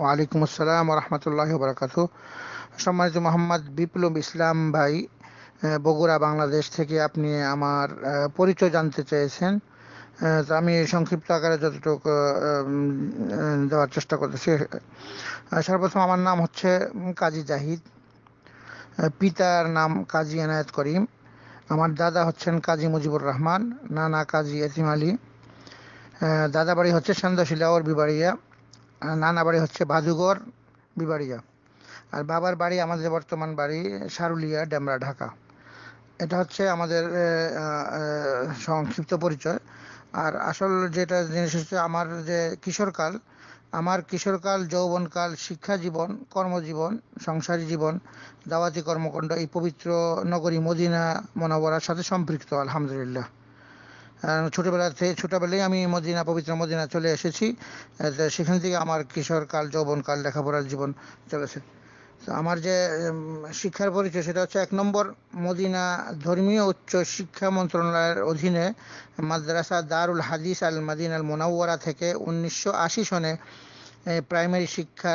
ওয়ালাইকুম আসসালাম রহমতুল্লাহ বরকাত সম্মানিত মোহাম্মদ বিপ্লব ইসলাম ভাই বগুড়া বাংলাদেশ থেকে আপনি আমার পরিচয় জানতে চেয়েছেন তা আমি সংক্ষিপ্ত আকারে যতটুকু দেওয়ার চেষ্টা করতেছি সর্বপ্রথম আমার নাম হচ্ছে কাজী জাহিদ পিতার নাম কাজী এনায়েত করিম আমার দাদা হচ্ছেন কাজী মুজিবুর রহমান নানা কাজী এতিম আলী দাদা বাড়ি হচ্ছে সন্ধ্যাশিলা ওর বিবাড়িয়া নানা বাড়ি হচ্ছে বাজুঘর বিবাড়িয়া আর বাবার বাড়ি আমাদের বর্তমান বাড়ি সারুলিয়া ডেমরা ঢাকা এটা হচ্ছে আমাদের সংক্ষিপ্ত পরিচয় আর আসল যেটা জিনিস হচ্ছে আমার যে কিশোরকাল আমার কিশোরকাল যৌবনকাল শিক্ষা জীবন কর্মজীবন সংসারী জীবন দাওয়াতি কর্মকাণ্ড এই পবিত্র নগরী মদিনা মনোবরার সাথে সম্পৃক্ত আলহামদুলিল্লাহ ছোটবেলা থেকে ছোটোবেলায় আমি মদিনা পবিত্র মদিনা চলে এসেছি সেখান থেকে আমার কিশোর কাল যৌবন কাল লেখাপড়ার জীবন চলেছে তো আমার যে শিক্ষার পরিচয় সেটা হচ্ছে এক নম্বর মদিনা ধর্মীয় উচ্চ শিক্ষা মন্ত্রণালয়ের অধীনে মাদ্রাসা দারুল হাদিস আল মাদিন আল মোনাওয়ারা থেকে উনিশশো আশি সনে প্রাইমারি শিক্ষা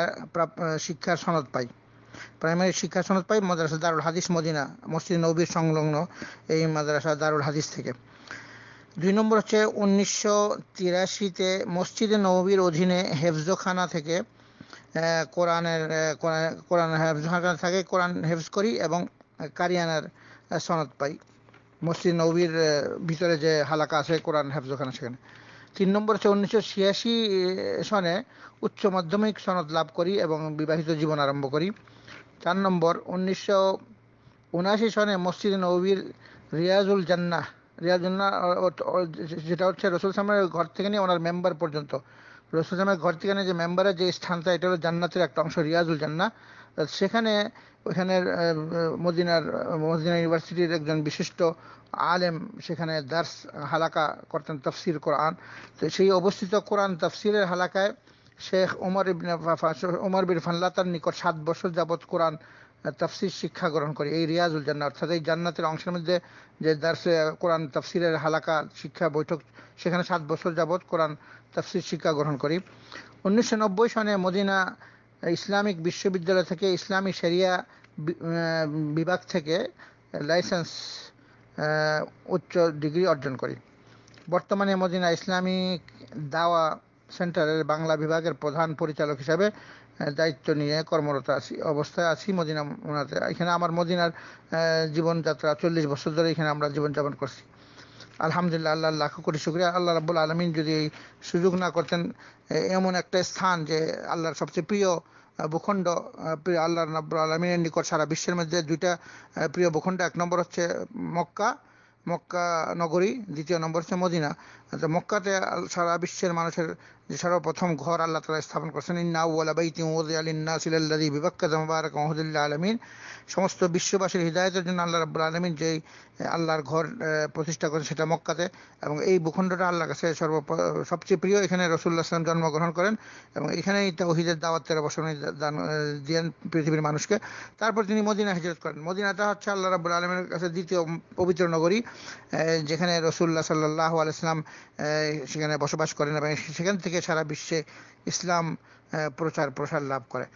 শিক্ষার সনদ পাই প্রাইমারি শিক্ষা সনদ পাই মাদ্রাসা দারুল হাদিস মদিনা মসজিদ নবীর সংলগ্ন এই মাদ্রাসা দারুল হাদিস থেকে দুই নম্বর হচ্ছে উনিশশো তিরাশিতে মসজিদে নবীর অধীনে হেফজখানা থেকে কোরআনের কোরআন হেফজখানা থেকে কোরআন হেফজ করি এবং কারিয়ানার সনদ পাই মসজিদ নবীর ভিতরে যে হালাকা আছে কোরআন হেফজখানা সেখানে তিন নম্বর হচ্ছে উনিশশো ছিয়াশি সনে উচ্চ মাধ্যমিক সনদ লাভ করি এবং বিবাহিত জীবন আরম্ভ করি চার নম্বর উনিশশো উনাশি সনে মসজিদ নবীর রিয়াজুল জান্নাহ রিয়াজ যেটা হচ্ছে রসুল সালামের ঘর থেকে নিয়ে ওনার মেম্বার পর্যন্ত রসুল সালামের ঘর থেকে নিয়ে যে মেম্বারের যে স্থানটা এটা হলো জান্নাতের একটা অংশ রিয়াজুল জান্না সেখানে ওখানে মদিনার মদিনা ইউনিভার্সিটির একজন বিশিষ্ট আলেম সেখানে দার্স হালাকা করতেন তফসির কোরআন তো সেই অবস্থিত কোরআন তফসিরের হালাকায় শেখ ওমর ইবনে ওমর বিন তার নিকট সাত বছর যাবৎ কোরআন তাফসির শিক্ষা গ্রহণ করি এই রিয়াজুল জান্না অর্থাৎ এই জান্নাতের অংশের মধ্যে যে দার্সে কোরআন তাফসিরের হালাকা শিক্ষা বৈঠক সেখানে সাত বছর যাবৎ কোরআন তাফসির শিক্ষা গ্রহণ করি উনিশশো সনে মদিনা ইসলামিক বিশ্ববিদ্যালয় থেকে ইসলামী সেরিয়া বিভাগ থেকে লাইসেন্স উচ্চ ডিগ্রি অর্জন করি বর্তমানে মদিনা ইসলামিক দাওয়া সেন্টারের বাংলা বিভাগের প্রধান পরিচালক হিসাবে হ্যাঁ, দায়িত্ব নিয়ে কর্মরত আছি অবস্থায় আছি মদিনা মোনাতে এখানে আমার মদিনার জীবনযাত্রা চল্লিশ বছর ধরে এখানে আমরা জীবনযাপন করছি আলহামদুলিল্লাহ আল্লাহ লাখ কোটি শুক্রিয়া আল্লাহ রাবুল আলমিন যদি এই সুযোগ না করতেন এমন একটা স্থান যে আল্লাহর সবচেয়ে প্রিয় ভূখণ্ড প্রিয় আল্লাহ রাবুল আলমিনের নিকট সারা বিশ্বের মধ্যে দুইটা প্রিয় ভূখণ্ড এক নম্বর হচ্ছে মক্কা মক্কা নগরী দ্বিতীয় নম্বর হচ্ছে মদিনা আচ্ছা, মক্কাতে সারা বিশ্বের মানুষের যে সর্বপ্রথম ঘর আল্লাহ তালা স্থাপন করছেন ইন্নাউলাবাইতিউদ্দাসিল্লাদি বিবাক্কাত মুবারক মহদুল্লাহ আলমিন সমস্ত বিশ্ববাসীর হৃদায়তের জন্য আল্লাহ রাবুল আলমিন যেই আল্লাহর ঘর প্রতিষ্ঠা করেন সেটা মক্কাতে এবং এই ভূখণ্ডটা আল্লাহ কাছে সর্ব সবচেয়ে প্রিয় এখানে রসুল্লাহ ইসলাম জন্মগ্রহণ করেন এবং এখানেই তাহিদের দাওয়াতের অবসর দান দিয়েন পৃথিবীর মানুষকে তারপর তিনি মদিনা হিজরত করেন মদিনাটা হচ্ছে আল্লাহ রাবুল আলমের কাছে দ্বিতীয় পবিত্র নগরী যেখানে রসুল্লাহ সাল্লাহ আলাইসলাম সেখানে বসবাস করেন এবং সেখান থেকে সারা বিশ্বে ইসলাম প্রচার প্রসার লাভ করে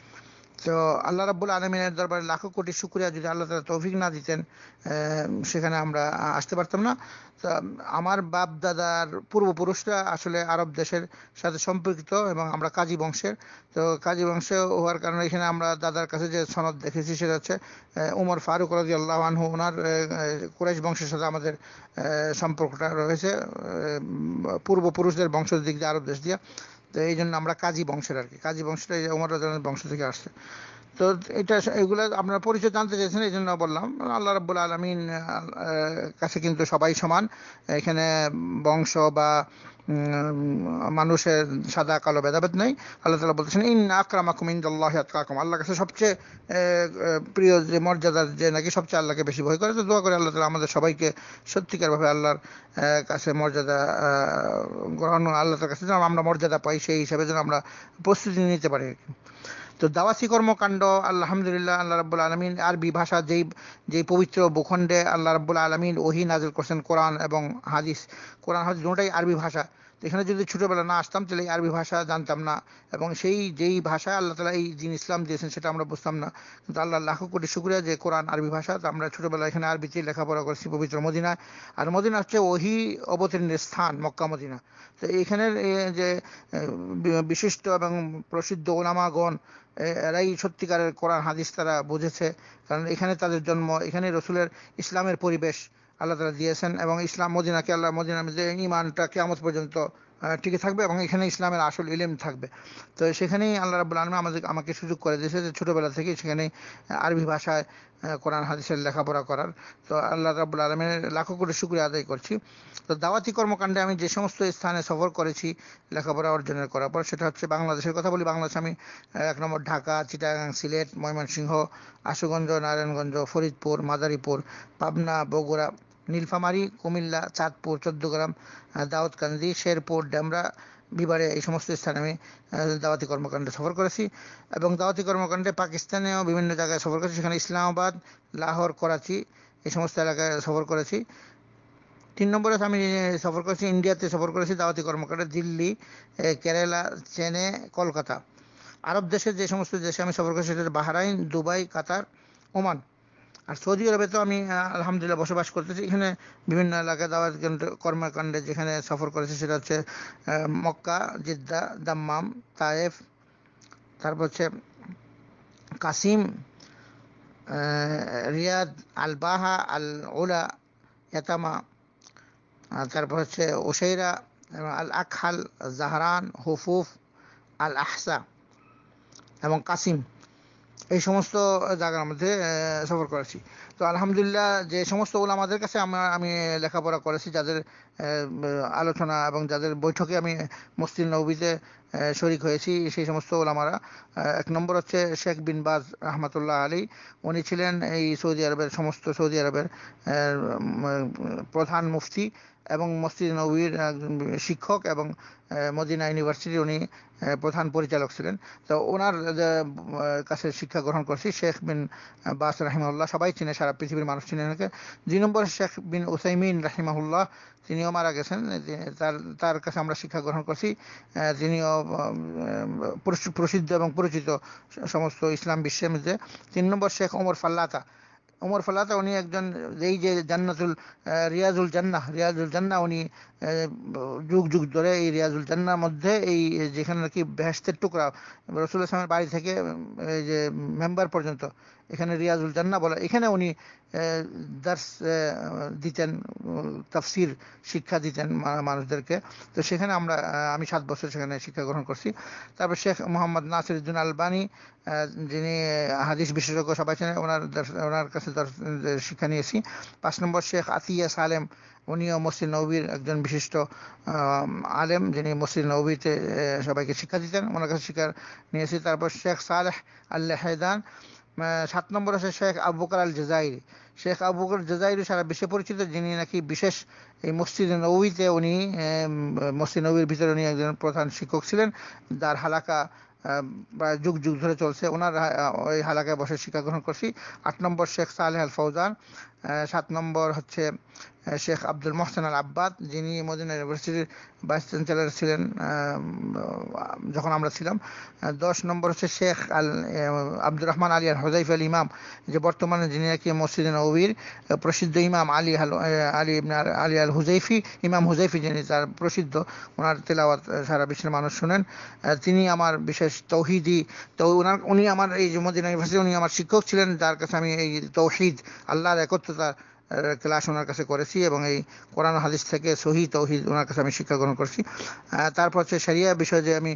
তো আল্লাহ রাবুল আলমিনের দরবারে লাখো কোটি শুক্রিয়া যদি আল্লাহ তালা তৌফিক না দিতেন সেখানে আমরা আসতে পারতাম না তা আমার বাপ দাদার পূর্বপুরুষরা আসলে আরব দেশের সাথে সম্পর্কিত এবং আমরা কাজী বংশের তো কাজী বংশে হওয়ার কারণে এখানে আমরা দাদার কাছে যে সনদ দেখেছি সেটা হচ্ছে উমর ফারুক রাজি আল্লাহ আনহু ওনার কুরাইশ বংশের সাথে আমাদের সম্পর্কটা রয়েছে পূর্বপুরুষদের বংশের দিক দিয়ে আরব দেশ দিয়ে তো এই জন্য আমরা কাজী বংশের আর কি কাজী বংশটা এই ওমর রাজার বংশ থেকে আসছে তো এটা এগুলো আপনার পরিচয় জানতে চাইছেন এই জন্য বললাম আল্লাহ রাবুল আলমিন কাছে কিন্তু সবাই সমান এখানে বংশ বা মানুষের সাদা কালো ভেদাভেদ নেই আল্লাহ তালা বলতেছেন ইন আকরামাকুম ইন্দাল্লাহ আতকাকুম আল্লাহ কাছে সবচেয়ে প্রিয় যে মর্যাদার যে নাকি সবচেয়ে আল্লাহকে বেশি ভয় করে তো দোয়া করে আল্লাহ তালা আমাদের সবাইকে সত্যিকারভাবে আল্লাহর কাছে মর্যাদা গ্রহণ আল্লাহ তার কাছে যেন আমরা মর্যাদা পাই সেই হিসাবে যেন আমরা প্রস্তুতি নিতে পারি আর কি তো দাওয়াসি কর্মকাণ্ড আলহামদুলিল্লাহ আল্লাহ রাবুল আলমিন আরবি ভাষা যেই যেই পবিত্র ভূখণ্ডে আল্লাহ রাবুল আলমিন ওহি নাজিল করছেন কোরআন এবং হাদিস কোরআন হাদিস দুটাই আরবি ভাষা এখানে যদি ছোটোবেলা না আসতাম তাহলে আরবি ভাষা জানতাম না এবং সেই যেই ভাষায় আল্লাহ তালা এই দিন ইসলাম দিয়েছেন সেটা আমরা বুঝতাম না কিন্তু আল্লাহ লাখো কোটি শুক্রিয়া যে কোরআন আরবি ভাষা আমরা ছোটোবেলা এখানে আরবিতে লেখাপড়া করেছি পবিত্র মদিনা আর মদিনা হচ্ছে ওহি অবতীর্ণের স্থান মক্কা মদিনা তো এখানে যে বিশিষ্ট এবং প্রসিদ্ধ ওলামাগণ এরাই সত্যিকারের কোরআন হাদিস তারা বুঝেছে কারণ এখানে তাদের জন্ম এখানে রসুলের ইসলামের পরিবেশ আল্লাহ তালা দিয়েছেন এবং ইসলাম মদিনাকে আল্লাহ মদিনা ইমানটা কেমত পর্যন্ত টিকে থাকবে এবং এখানে ইসলামের আসল ইলেম থাকবে তো সেখানেই আল্লাহ রাবুল আলমা আমাদের আমাকে সুযোগ করে দিয়েছে যে ছোটোবেলা থেকে সেখানে আরবি ভাষায় কোরআন হাদিসের লেখাপড়া করার তো আল্লাহ রাবুল আলমের লাখো কোটি শুক্রিয়া আদায় করছি তো দাওয়াতি কর্মকাণ্ডে আমি যে সমস্ত স্থানে সফর করেছি লেখাপড়া অর্জনের করার পর সেটা হচ্ছে বাংলাদেশের কথা বলি বাংলাদেশ আমি এক নম্বর ঢাকা চিটাগাং সিলেট ময়মনসিংহ আশুগঞ্জ নারায়ণগঞ্জ ফরিদপুর মাদারীপুর পাবনা বগুড়া নীলফামারী কুমিল্লা চাঁদপুর চোদ্দগ্রাম দাউদকান্দি শেরপুর ডেমরা বিবারে এই সমস্ত স্থানে আমি দাওয়াতি কর্মকাণ্ডে সফর করেছি এবং দাওয়াতি কর্মকাণ্ডে পাকিস্তানেও বিভিন্ন জায়গায় সফর করেছি সেখানে ইসলামাবাদ লাহোর করাচি এই সমস্ত এলাকায় সফর করেছি তিন নম্বরে আমি সফর করেছি ইন্ডিয়াতে সফর করেছি দাওয়াতি কর্মকাণ্ডে দিল্লি কেরালা চেনে কলকাতা আরব দেশের যে সমস্ত দেশে আমি সফর করেছি সেটা বাহরাইন দুবাই কাতার ওমান আর সৌদি আরবে তো আমি আলহামদুলিল্লাহ বসবাস করতেছি এখানে বিভিন্ন এলাকায় দাওয়াত কর্মকাণ্ডে যেখানে সফর করেছি সেটা হচ্ছে মক্কা জিদ্দা দাম্মাম তায়েফ তারপর হচ্ছে Qassim Riyadh Al Baha Al Ula এতামা তারপর হচ্ছে ওসেরা আল আখাল জাহরান হুফুফ আল আহসা এবং কাসিম এই সমস্ত জায়গার মধ্যে সফর করেছি তো আলহামদুলিল্লাহ যে সমস্ত ওগুলো আমাদের কাছে আমরা আমি লেখাপড়া করেছি যাদের আলোচনা এবং যাদের বৈঠকে আমি মুসলিম নবীতে শরিক হয়েছি সেই সমস্ত ওলামারা এক নম্বর হচ্ছে শেখ বিন বাজ রহমতুল্লাহ আলী উনি ছিলেন এই সৌদি আরবের সমস্ত সৌদি আরবের প্রধান মুফতি এবং মসজিদ নবীর একজন শিক্ষক এবং মদিনা ইউনিভার্সিটির উনি প্রধান পরিচালক ছিলেন তো ওনার কাছে শিক্ষা গ্রহণ করছি শেখ বিন বাস রাহিমাহুল্লাহ সবাই চিনে সারা পৃথিবীর মানুষ চিনে ওনাকে দুই নম্বর শেখ বিন ওসাইমিন রাহিমাহুল্লাহ তিনিও মারা গেছেন তার তার কাছে আমরা শিক্ষা গ্রহণ করছি তিনিও প্রসিদ্ধ এবং পরিচিত সমস্ত ইসলাম বিশ্বের মধ্যে তিন নম্বর শেখ ওমর ফাল্লাতা ওমর ফলাতা উনি একজন এই যে জান্নাতুল রিয়াজুল জান্নাহ রিয়াজুল জান্না উনি যুগ যুগ ধরে এই রিয়াজুল জান্নার মধ্যে এই যেখানে নাকি বেহেস্তের টুকরা রসুল্লাহ বাড়ি থেকে যে মেম্বার পর্যন্ত এখানে রিয়াজুল জান্না বলা এখানে উনি দার্স দিতেন তাফসির শিক্ষা দিতেন মানুষদেরকে তো সেখানে আমরা আমি সাত বছর সেখানে শিক্ষা গ্রহণ করছি তারপর শেখ মোহাম্মদ উদ্দিন আলবানি যিনি হাদিস বিশেষজ্ঞ সবাই ছিলেন ওনার ওনার কাছে শিক্ষা নিয়েছি পাঁচ নম্বর শেখ আতিয়া সালেম উনিও মসজিদ নবীর একজন বিশিষ্ট আলেম যিনি মসজিদ নবীতে সবাইকে শিক্ষা দিতেন ওনার কাছে শিক্ষা নিয়েছি তারপর শেখ সালেহ আল্লাহ হেদান সাত নম্বর আছে শেখ আবুকার আল জেজাইর শেখ আবুকার জেজাইর সারা বিশ্বে পরিচিত যিনি নাকি বিশেষ এই মসজিদ নবীতে উনি মসজিদ নবীর ভিতরে উনি একজন প্রধান শিক্ষক ছিলেন যার হালাকা প্রায় যুগ যুগ ধরে চলছে ওনার ওই হালাকায় বসে শিক্ষা গ্রহণ করছি আট নম্বর শেখ সালেহ আল ফৌজান সাত নম্বর হচ্ছে শেখ আব্দুল মোহসেন আল আব্বাদ যিনি মদিনা ইউনিভার্সিটির ভাইস চ্যান্সেলার ছিলেন যখন আমরা ছিলাম দশ নম্বর হচ্ছে শেখ আল আব্দুর রহমান আলী আল হজাইফ আল ইমাম যে বর্তমানে যিনি নাকি মসজিদ নবীর প্রসিদ্ধ ইমাম আলী আল আলী আলী আল হুজাইফি ইমাম হুজাইফি যিনি তার প্রসিদ্ধ ওনার তেলাওয়াত সারা বিশ্বের মানুষ শুনেন তিনি আমার বিশেষ তৌহিদি তো ওনার উনি আমার এই মদিনা ইউনিভার্সিটি উনি আমার শিক্ষক ছিলেন যার কাছে আমি এই তৌহিদ আল্লাহর একত্রতার ক্লাস ওনার কাছে করেছি এবং এই কোরআন হাদিস থেকে সহি তৌহিদ ওনার কাছে আমি শিক্ষা গ্রহণ করেছি তারপর হচ্ছে সেরিয়া বিষয় যে আমি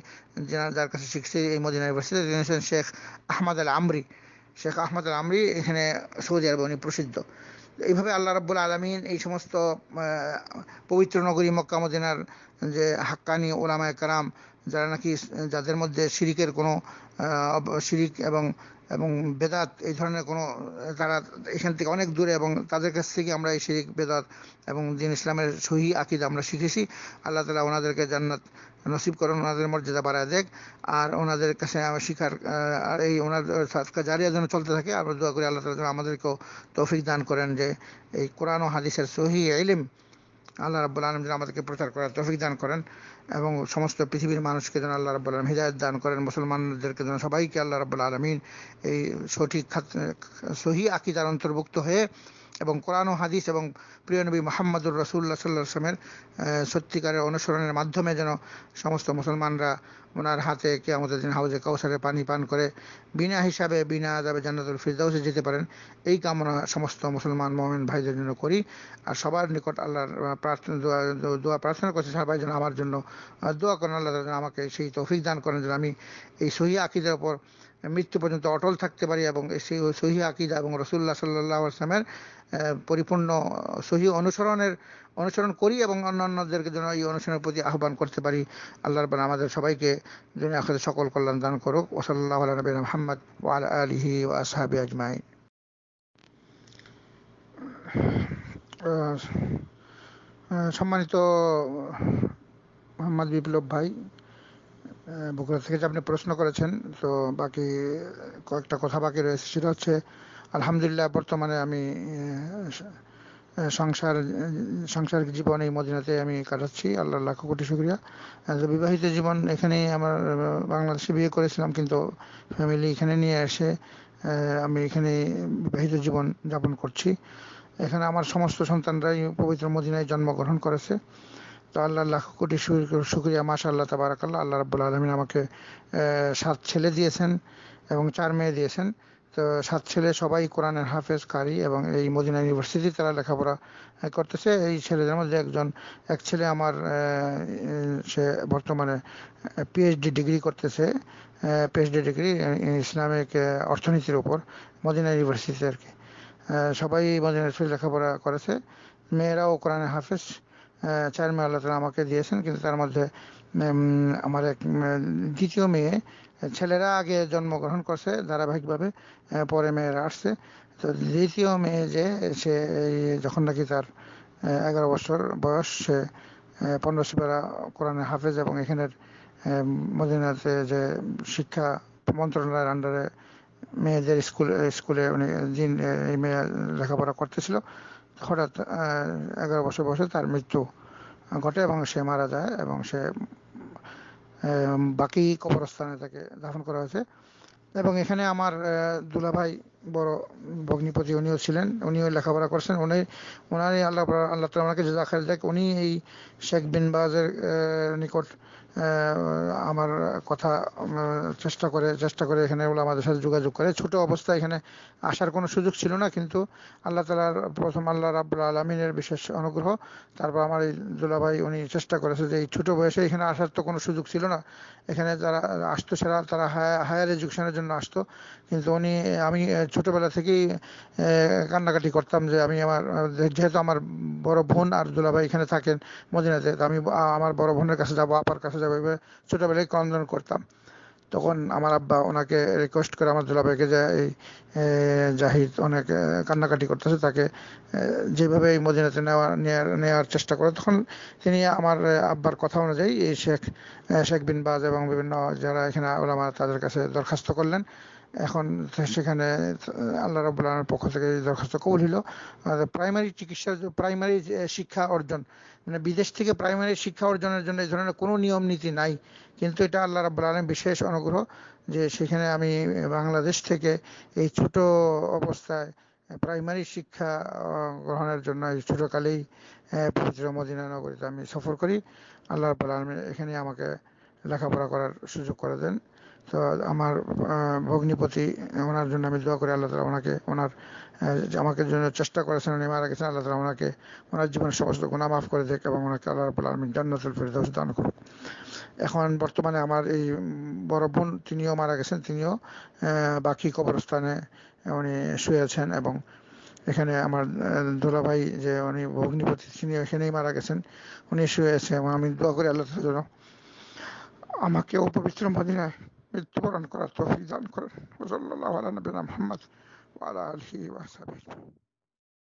যার কাছে শিখছি এই মদিনা ইউনিভার্সিটি তিনি হচ্ছেন শেখ আহমদ আল আমরি শেখ আহমদ আল আমরি এখানে সৌদি আরবে উনি প্রসিদ্ধ এইভাবে আল্লাহ রাবুল আলমিন এই সমস্ত পবিত্র নগরী মক্কা মদিনার যে হাক্কানি ওলামায় কারাম যারা নাকি যাদের মধ্যে শিরিকের কোনো শিরিক এবং এবং বেদাত এই ধরনের কোনো তারা এখান থেকে অনেক দূরে এবং তাদের কাছ থেকে আমরা এই শিরিক বেদাত এবং দিন ইসলামের সহি আকিদ আমরা শিখেছি আল্লাহ তালা ওনাদেরকে জান্নাত নসিব করেন ওনাদের মর্যাদা বাড়ায় দেখ আর ওনাদের কাছে আমার শিখার আর এই ওনার সাদকা জারিয়া যেন চলতে থাকে আমরা দোয়া করি আল্লাহ তালা যেন আমাদেরকেও তৌফিক দান করেন যে এই কোরআন ও হাদিসের সহি এলিম আল্লাহ রাবুল আলম যেন আমাদেরকে প্রচার করার তফিক দান করেন এবং সমস্ত পৃথিবীর মানুষকে যেন আল্লাহ রাবুল আলম হেদায়ত দান করেন মুসলমানদেরকে যেন সবাইকে আল্লাহ রাবুল আলমিন এই সঠিক সহি আকিদার অন্তর্ভুক্ত হয়ে এবং কোরআন ও হাদিস এবং প্রিয় নবী মোহাম্মদুর রসুল্লা সাল্লামের সত্যিকারের অনুসরণের মাধ্যমে যেন সমস্ত মুসলমানরা ওনার হাতে কে আমাদের দিন হাউজে কাউসারে পানি পান করে বিনা হিসাবে বিনা আদাবে জান্নাতুল ফিরদাউসে যেতে পারেন এই কামনা সমস্ত মুসলমান মোমেন ভাইদের জন্য করি আর সবার নিকট আল্লাহর প্রার্থনা দোয়া দোয়া প্রার্থনা করছে সবাই যেন আমার জন্য দোয়া করেন আল্লাহ যেন আমাকে সেই তৌফিক দান করেন যেন আমি এই সহি আকিদের ওপর মৃত্যু পর্যন্ত অটল থাকতে পারি এবং সেই সহি আকিদা এবং রসুল্লাহ সাল্লাহ আসলামের পরিপূর্ণ সহি অনুসরণের অনুসরণ করি এবং অন্যান্যদেরকে যেন এই অনুসরণের প্রতি আহ্বান করতে পারি আল্লাহ রবান আমাদের সবাইকে যেন আখের সকল কল্যাণ দান করুক ওসল্লাহ নবী মোহাম্মদ ওয়াল আলহি ওয়াসাহাবি আজমাইন সম্মানিত মোহাম্মদ বিপ্লব ভাই বগুড়া থেকে যে আপনি প্রশ্ন করেছেন তো বাকি কয়েকটা কথা বাকি রয়েছে সেটা হচ্ছে আলহামদুলিল্লাহ বর্তমানে আমি সংসার সংসার জীবন এই মদিনাতে আমি কাটাচ্ছি আল্লাহর লাখো কোটি শুক্রিয়া বিবাহিত জীবন এখানেই আমার বাংলাদেশে বিয়ে করেছিলাম কিন্তু ফ্যামিলি এখানে নিয়ে এসে আমি এখানে বিবাহিত জীবন যাপন করছি এখানে আমার সমস্ত সন্তানরাই পবিত্র মদিনায় জন্মগ্রহণ করেছে তো আল্লাহর লাখো কোটি শুক্রিয়া মাসা আল্লাহ তাবারাকাল্লাহ আল্লাহ রাবুল আলমিন আমাকে সাত ছেলে দিয়েছেন এবং চার মেয়ে দিয়েছেন তো সাত ছেলে সবাই কোরআনের হাফেজ কারি এবং এই মদিনা ইউনিভার্সিটি তারা লেখাপড়া করতেছে এই ছেলেদের মধ্যে একজন এক ছেলে আমার সে বর্তমানে পিএইচডি ডিগ্রি করতেছে পিএইচডি ডিগ্রি ইসলামিক অর্থনীতির উপর মদিনা ইউনিভার্সিটিতে আর কি সবাই মদিনা ইউনিভার্সিটি লেখাপড়া করেছে মেয়েরাও কোরআনের হাফেজ চার মেয়ে আল্লাহ তালা আমাকে দিয়েছেন কিন্তু তার মধ্যে আমার এক দ্বিতীয় মেয়ে ছেলেরা আগে জন্মগ্রহণ করছে ধারাবাহিকভাবে পরে মেয়েরা আসছে তো দ্বিতীয় মেয়ে যে সে যখন নাকি তার এগারো বছর বয়স সে পনেরো সিপারা কোরআনে হাফেজ এবং এখানের মদিনাতে যে শিক্ষা মন্ত্রণালয়ের আন্ডারে মেয়েদের স্কুল স্কুলে উনি দিন মেয়ে লেখাপড়া করতেছিল হঠাৎ এগারো বছর বয়সে তার মৃত্যু ঘটে এবং সে মারা যায় এবং সে বাকি কবরস্থানে তাকে দাফন করা হয়েছে এবং এখানে আমার দুলাভাই বড় ভগ্নিপতি উনিও ছিলেন উনিও লেখাপড়া করছেন উনি ওনারই আল্লাহ আল্লাহ তালাকে জাখার দেখ উনি এই শেখ বিন বাজের নিকট আমার কথা চেষ্টা করে চেষ্টা করে এখানে আমাদের সাথে যোগাযোগ করে ছোট অবস্থায় এখানে আসার কোনো সুযোগ ছিল না কিন্তু আল্লাহ তালার প্রথম আল্লাহ রাবুল আলমিনের বিশেষ অনুগ্রহ তারপর আমার এই দুলাভাই উনি চেষ্টা করেছে যে এই ছোটো বয়সে এখানে আসার তো কোনো সুযোগ ছিল না এখানে যারা আসতো সেরা তারা হায়ার এডুকেশনের জন্য আসতো কিন্তু উনি আমি ছোটোবেলা থেকেই কান্নাকাটি করতাম যে আমি আমার যেহেতু আমার বড় বোন আর দুলাভাই এখানে থাকেন মদিনাতে আমি আমার বড় বোনের কাছে যাবো আপার কাছে সোজাভাবে ছোটবেলায় ক্রন্দন করতাম তখন আমার আব্বা ওনাকে রিকোয়েস্ট করে আমার দুলাভাইকে যে এই জাহিদ অনেক কান্নাকাটি করতেছে তাকে যেভাবে এই মদিনাতে নেওয়া নেওয়ার চেষ্টা করে তখন তিনি আমার আব্বার কথা অনুযায়ী এই শেখ শেখ বিন বাজ এবং বিভিন্ন যারা এখানে ওলামা তাদের কাছে দরখাস্ত করলেন এখন সেখানে আল্লাহ রাবুল আলমের পক্ষ থেকে দরখাস্ত কবুল হলো প্রাইমারি চিকিৎসা প্রাইমারি শিক্ষা অর্জন মানে বিদেশ থেকে প্রাইমারি শিক্ষা অর্জনের জন্য এই ধরনের কোনো নিয়ম নীতি নাই কিন্তু এটা আল্লাহ রাবুল আলম বিশেষ অনুগ্রহ যে সেখানে আমি বাংলাদেশ থেকে এই ছোট অবস্থায় প্রাইমারি শিক্ষা গ্রহণের জন্য ছোটোকালেই পবিত্র মদিনা নগরীতে আমি সফর করি আল্লাহ রাবুল আলমের এখানে আমাকে লেখাপড়া করার সুযোগ করে দেন তো আমার ভগ্নিপতি ওনার জন্য আমি দোয়া করি আল্লাহ তালা ওনাকে ওনার আমাকে জন্য চেষ্টা করেছেন উনি মারা গেছেন আল্লাহ তালা ওনাকে ওনার জীবনের সমস্ত গুণা মাফ করে দেখ এবং ওনাকে আল্লাহ রাবুল আলমিন জান্নাতুল ফিরদৌস দান করুক এখন বর্তমানে আমার এই বড় বোন তিনিও মারা গেছেন তিনিও বাকি কবরস্থানে উনি শুয়ে আছেন এবং এখানে আমার দোলাভাই যে উনি ভগ্নিপতি তিনি এখানেই মারা গেছেন উনি শুয়ে আছেন এবং আমি দোয়া করি আল্লাহ তালা যেন আমাকেও পবিত্র মদিনায় بالتبر أنكر التوفيق أنكر وصلى الله على نبينا محمد وعلى آله وصحبه